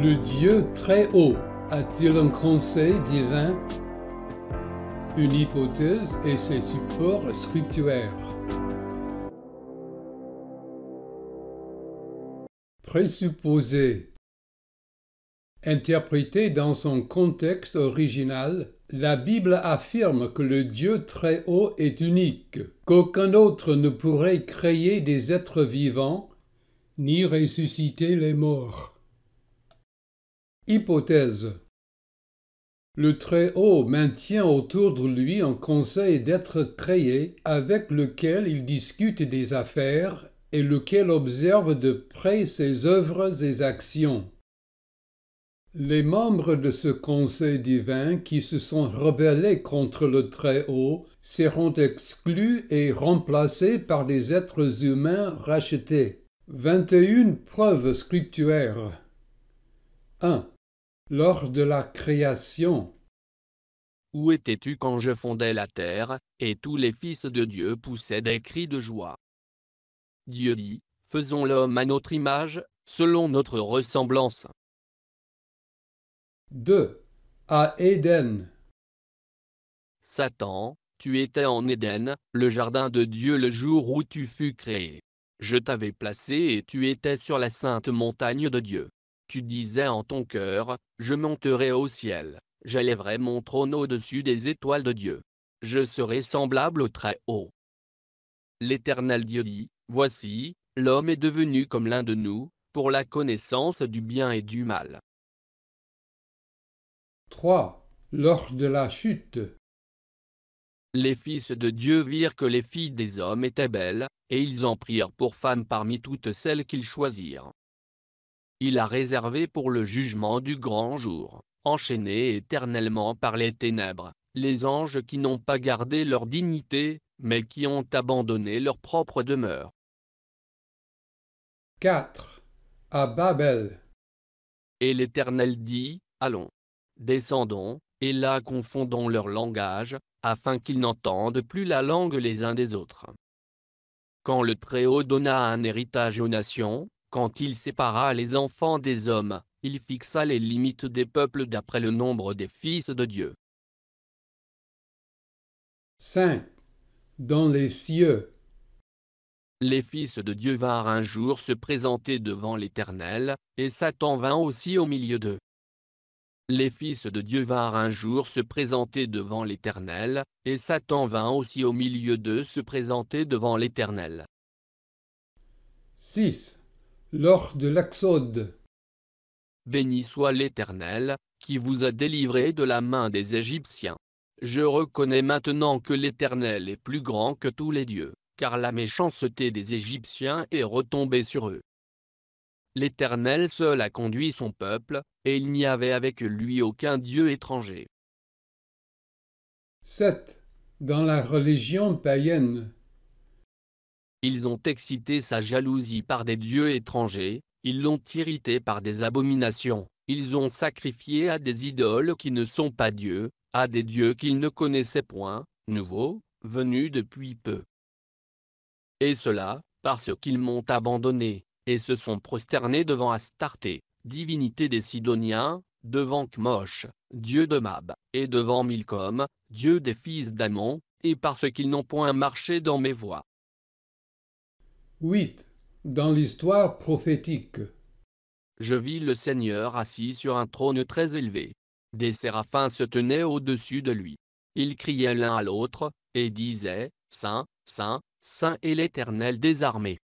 Le Dieu très haut a-t-il un conseil divin Une hypothèse et ses supports scriptuaires Présupposé. Interprété dans son contexte original, la Bible affirme que le Dieu très haut est unique, qu'aucun autre ne pourrait créer des êtres vivants ni ressusciter les morts. Hypothèse. Le Très-Haut maintient autour de lui un conseil d'être créés avec lequel il discute des affaires et lequel observe de près ses œuvres et actions. Les membres de ce conseil divin qui se sont rebellés contre le Très-Haut seront exclus et remplacés par des êtres humains rachetés. 21 preuves scripturaires. 1 lors de la création. Où étais-tu quand je fondais la terre, et tous les fils de Dieu poussaient des cris de joie Dieu dit, faisons l'homme à notre image, selon notre ressemblance. 2. À Éden. Satan, tu étais en Éden, le jardin de Dieu le jour où tu fus créé. Je t'avais placé et tu étais sur la sainte montagne de Dieu tu disais en ton cœur, je monterai au ciel, j'élèverai mon trône au-dessus des étoiles de Dieu. Je serai semblable au Très-Haut. L'Éternel Dieu dit, Voici, l'homme est devenu comme l'un de nous, pour la connaissance du bien et du mal. 3. Lors de la chute. Les fils de Dieu virent que les filles des hommes étaient belles, et ils en prirent pour femmes parmi toutes celles qu'ils choisirent il a réservé pour le jugement du grand jour, enchaînés éternellement par les ténèbres, les anges qui n'ont pas gardé leur dignité, mais qui ont abandonné leur propre demeure. 4. À Babel. Et l'Éternel dit, Allons, descendons, et là confondons leur langage, afin qu'ils n'entendent plus la langue les uns des autres. Quand le Très-Haut donna un héritage aux nations, quand il sépara les enfants des hommes, il fixa les limites des peuples d'après le nombre des fils de Dieu. 5. Dans les cieux. Les fils de Dieu vinrent un jour se présenter devant l'Éternel, et Satan vint aussi au milieu d'eux. Les fils de Dieu vinrent un jour se présenter devant l'Éternel, et Satan vint aussi au milieu d'eux se présenter devant l'Éternel. 6 lors de l'Axode. Béni soit l'Éternel, qui vous a délivré de la main des Égyptiens. Je reconnais maintenant que l'Éternel est plus grand que tous les dieux, car la méchanceté des Égyptiens est retombée sur eux. L'Éternel seul a conduit son peuple, et il n'y avait avec lui aucun dieu étranger. 7. Dans la religion païenne ils ont excité sa jalousie par des dieux étrangers, ils l'ont irrité par des abominations, ils ont sacrifié à des idoles qui ne sont pas dieux, à des dieux qu'ils ne connaissaient point, nouveaux, venus depuis peu. Et cela, parce qu'ils m'ont abandonné, et se sont prosternés devant Astarté, divinité des Sidoniens, devant Kmosh, dieu de Mab, et devant Milcom, dieu des fils d'Amon, et parce qu'ils n'ont point marché dans mes voies, 8. Dans l'histoire prophétique. Je vis le Seigneur assis sur un trône très élevé. Des séraphins se tenaient au-dessus de lui. Ils criaient l'un à l'autre, et disaient, Saint, Saint, Saint est l'Éternel des armées.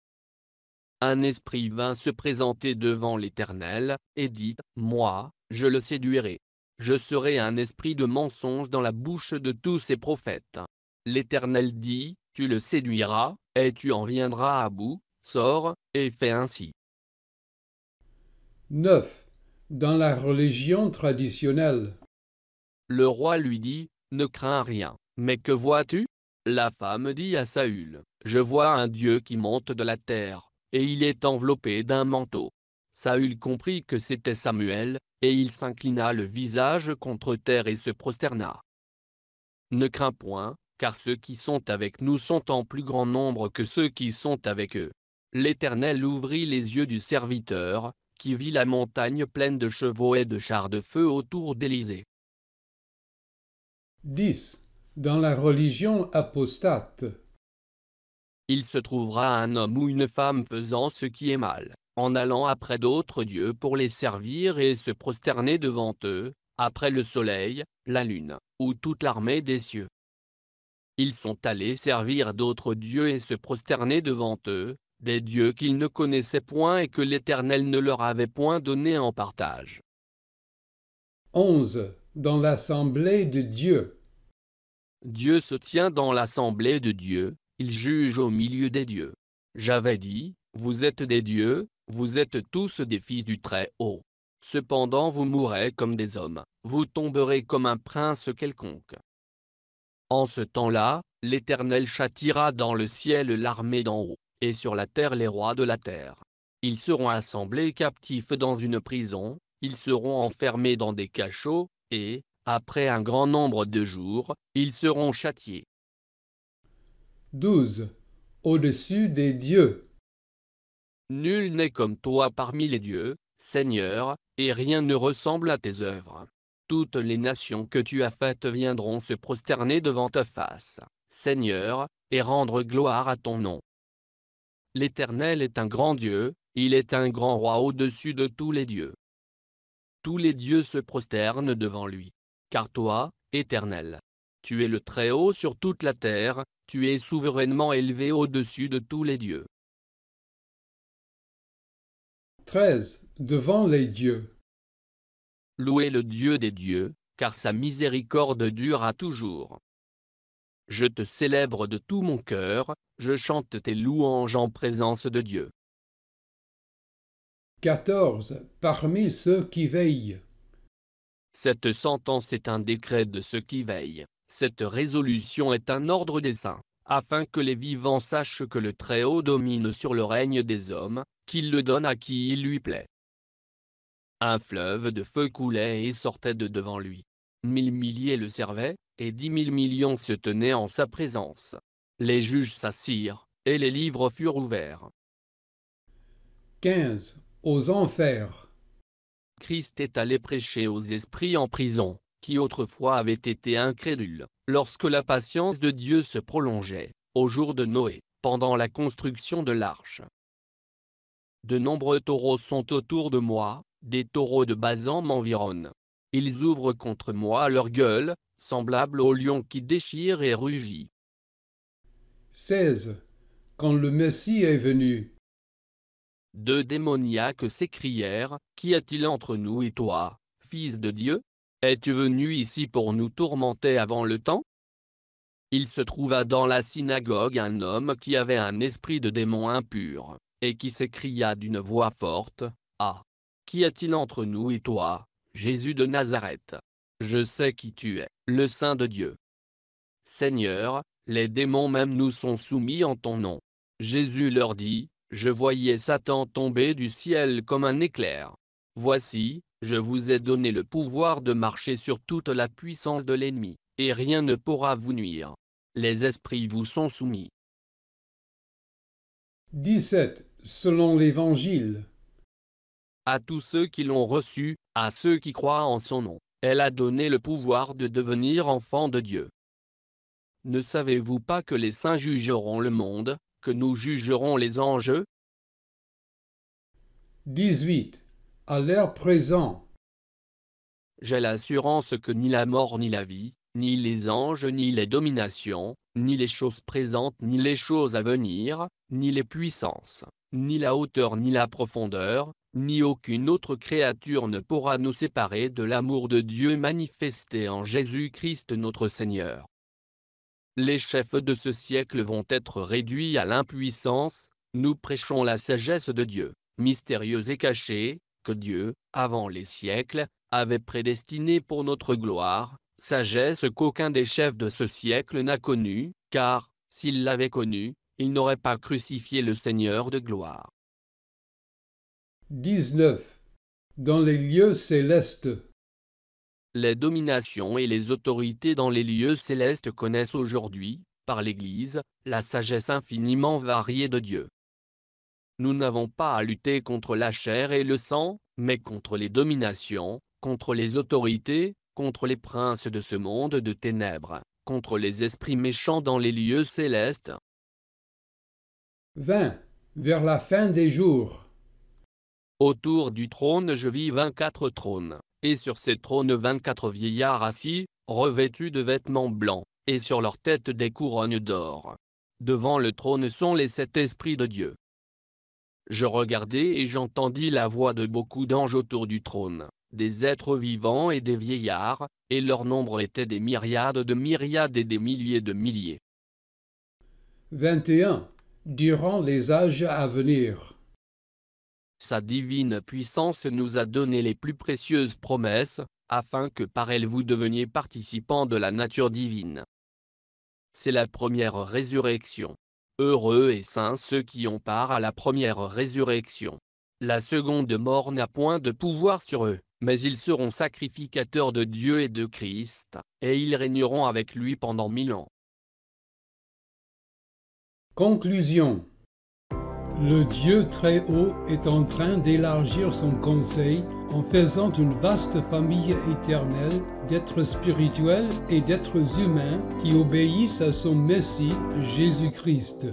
Un esprit vint se présenter devant l'Éternel, et dit, Moi, je le séduirai. Je serai un esprit de mensonge dans la bouche de tous ces prophètes. L'Éternel dit, tu le séduiras, et tu en viendras à bout, sors, et fais ainsi. 9. Dans la religion traditionnelle. Le roi lui dit, Ne crains rien, mais que vois-tu La femme dit à Saül, Je vois un Dieu qui monte de la terre, et il est enveloppé d'un manteau. Saül comprit que c'était Samuel, et il s'inclina le visage contre terre et se prosterna. Ne crains point, car ceux qui sont avec nous sont en plus grand nombre que ceux qui sont avec eux. L'Éternel ouvrit les yeux du serviteur, qui vit la montagne pleine de chevaux et de chars de feu autour d'Élysée. 10. Dans la religion apostate. Il se trouvera un homme ou une femme faisant ce qui est mal, en allant après d'autres dieux pour les servir et se prosterner devant eux, après le soleil, la lune, ou toute l'armée des cieux. Ils sont allés servir d'autres dieux et se prosterner devant eux, des dieux qu'ils ne connaissaient point et que l'Éternel ne leur avait point donné en partage. 11. Dans l'assemblée de Dieu. Dieu se tient dans l'assemblée de Dieu, il juge au milieu des dieux. J'avais dit, vous êtes des dieux, vous êtes tous des fils du Très-Haut. Cependant vous mourrez comme des hommes, vous tomberez comme un prince quelconque. En ce temps-là, l'Éternel châtira dans le ciel l'armée d'en haut, et sur la terre les rois de la terre. Ils seront assemblés captifs dans une prison, ils seront enfermés dans des cachots, et, après un grand nombre de jours, ils seront châtiés. 12. Au-dessus des dieux. Nul n'est comme toi parmi les dieux, Seigneur, et rien ne ressemble à tes œuvres toutes les nations que tu as faites viendront se prosterner devant ta face, Seigneur, et rendre gloire à ton nom. L'Éternel est un grand Dieu, il est un grand roi au-dessus de tous les dieux. Tous les dieux se prosternent devant lui, car toi, Éternel, tu es le Très-Haut sur toute la terre, tu es souverainement élevé au-dessus de tous les dieux. 13. Devant les dieux. Louez le Dieu des dieux, car sa miséricorde dure à toujours. Je te célèbre de tout mon cœur, je chante tes louanges en présence de Dieu. 14. Parmi ceux qui veillent. Cette sentence est un décret de ceux qui veillent. Cette résolution est un ordre des saints, afin que les vivants sachent que le Très-Haut domine sur le règne des hommes, qu'il le donne à qui il lui plaît. Un fleuve de feu coulait et sortait de devant lui. Mille milliers le servaient, et dix mille millions se tenaient en sa présence. Les juges s'assirent, et les livres furent ouverts. 15. Aux enfers. Christ est allé prêcher aux esprits en prison, qui autrefois avaient été incrédules, lorsque la patience de Dieu se prolongeait, au jour de Noé, pendant la construction de l'arche. De nombreux taureaux sont autour de moi, des taureaux de Bazan m'environnent. Ils ouvrent contre moi leur gueule, semblable au lion qui déchire et rugit. 16. Quand le Messie est venu. Deux démoniaques s'écrièrent, Qu'y a-t-il entre nous et toi, fils de Dieu Es-tu venu ici pour nous tourmenter avant le temps Il se trouva dans la synagogue un homme qui avait un esprit de démon impur, et qui s'écria d'une voix forte, Ah, qui est il entre nous et toi, Jésus de Nazareth Je sais qui tu es, le Saint de Dieu. Seigneur, les démons même nous sont soumis en ton nom. Jésus leur dit, Je voyais Satan tomber du ciel comme un éclair. Voici, je vous ai donné le pouvoir de marcher sur toute la puissance de l'ennemi, et rien ne pourra vous nuire. Les esprits vous sont soumis. 17. Selon l'Évangile à tous ceux qui l'ont reçu, à ceux qui croient en son nom. Elle a donné le pouvoir de devenir enfant de Dieu. Ne savez-vous pas que les saints jugeront le monde, que nous jugerons les enjeux 18. À l'heure présent. J'ai l'assurance que ni la mort ni la vie, ni les anges ni les dominations, ni les choses présentes ni les choses à venir, ni les puissances, ni la hauteur ni la profondeur, ni aucune autre créature ne pourra nous séparer de l'amour de Dieu manifesté en Jésus-Christ notre Seigneur. Les chefs de ce siècle vont être réduits à l'impuissance, nous prêchons la sagesse de Dieu, mystérieuse et cachée, que Dieu, avant les siècles, avait prédestinée pour notre gloire, sagesse qu'aucun des chefs de ce siècle n'a connue, car, s'il l'avait connue, il n'aurait pas crucifié le Seigneur de gloire. 19. Dans les lieux célestes. Les dominations et les autorités dans les lieux célestes connaissent aujourd'hui, par l'Église, la sagesse infiniment variée de Dieu. Nous n'avons pas à lutter contre la chair et le sang, mais contre les dominations, contre les autorités, contre les princes de ce monde de ténèbres, contre les esprits méchants dans les lieux célestes. 20. Vers la fin des jours. Autour du trône je vis vingt-quatre trônes, et sur ces trônes vingt-quatre vieillards assis, revêtus de vêtements blancs, et sur leurs têtes des couronnes d'or. Devant le trône sont les sept esprits de Dieu. Je regardai et j'entendis la voix de beaucoup d'anges autour du trône, des êtres vivants et des vieillards, et leur nombre était des myriades de myriades et des milliers de milliers. 21. Durant les âges à venir sa divine puissance nous a donné les plus précieuses promesses, afin que par elles vous deveniez participants de la nature divine. C'est la première résurrection. Heureux et saints ceux qui ont part à la première résurrection. La seconde mort n'a point de pouvoir sur eux, mais ils seront sacrificateurs de Dieu et de Christ, et ils régneront avec lui pendant mille ans. Conclusion le Dieu très haut est en train d'élargir son conseil en faisant une vaste famille éternelle d'êtres spirituels et d'êtres humains qui obéissent à son Messie Jésus-Christ.